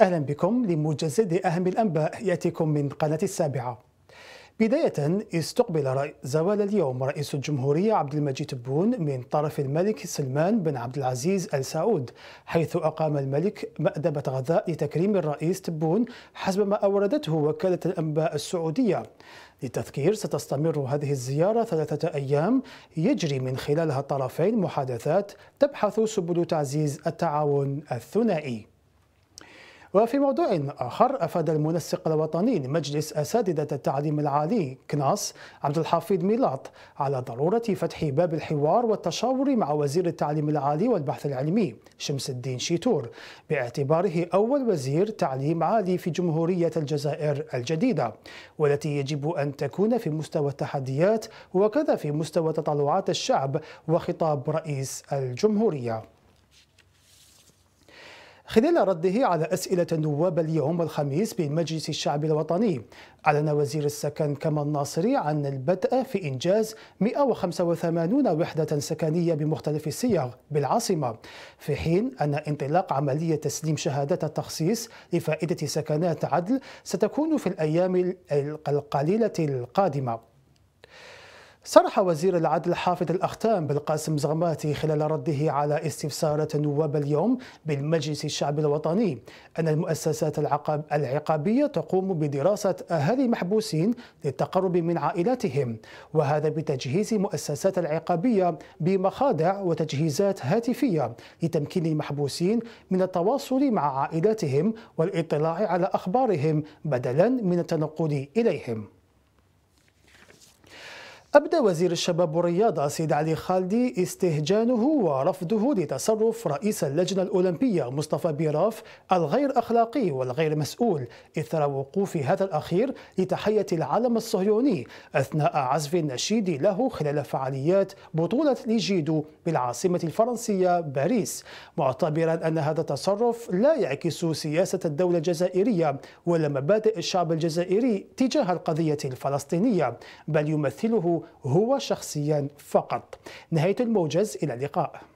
أهلا بكم لمجزد أهم الأنباء يأتيكم من قناة السابعة بداية استقبل زوال اليوم رئيس الجمهورية عبد المجيد تبون من طرف الملك سلمان بن عبد العزيز آل سعود حيث أقام الملك مأدبة غذاء لتكريم الرئيس تبون حسب ما أوردته وكالة الأنباء السعودية للتذكير ستستمر هذه الزيارة ثلاثة أيام يجري من خلالها الطرفين محادثات تبحث سبل تعزيز التعاون الثنائي وفي موضوع آخر أفاد المنسق الوطني لمجلس أساتذة التعليم العالي كناس عبد الحفيظ ميلاط على ضرورة فتح باب الحوار والتشاور مع وزير التعليم العالي والبحث العلمي شمس الدين شيتور باعتباره أول وزير تعليم عالي في جمهورية الجزائر الجديدة والتي يجب أن تكون في مستوى التحديات وكذا في مستوى تطلعات الشعب وخطاب رئيس الجمهورية خلال رده على أسئلة النواب اليوم الخميس بالمجلس الشعبي الوطني أعلن وزير السكن كمال الناصري عن البدء في إنجاز 185 وحدة سكنية بمختلف الصيغ بالعاصمة في حين أن انطلاق عملية تسليم شهادة التخصيص لفائدة سكنات عدل ستكون في الأيام القليلة القادمة صرح وزير العدل حافظ الأختام بالقاسم زغماتي خلال رده على استفسارة نواب اليوم بالمجلس الشعبي الوطني أن المؤسسات العقاب العقابية تقوم بدراسة أهالي محبوسين للتقرب من عائلاتهم وهذا بتجهيز مؤسسات العقابية بمخادع وتجهيزات هاتفية لتمكين المحبوسين من التواصل مع عائلاتهم والاطلاع على أخبارهم بدلا من التنقل إليهم أبدى وزير الشباب والرياضة سيد علي خالدي استهجانه ورفضه لتصرف رئيس اللجنة الأولمبية مصطفى بيراف الغير أخلاقي والغير مسؤول إثر وقوف هذا الأخير لتحية العلم الصهيوني أثناء عزف النشيد له خلال فعاليات بطولة ليجيدو بالعاصمة الفرنسية باريس معتبرا أن هذا التصرف لا يعكس سياسة الدولة الجزائرية ولا مبادئ الشعب الجزائري تجاه القضية الفلسطينية بل يمثله هو شخصيا فقط نهاية الموجز إلى اللقاء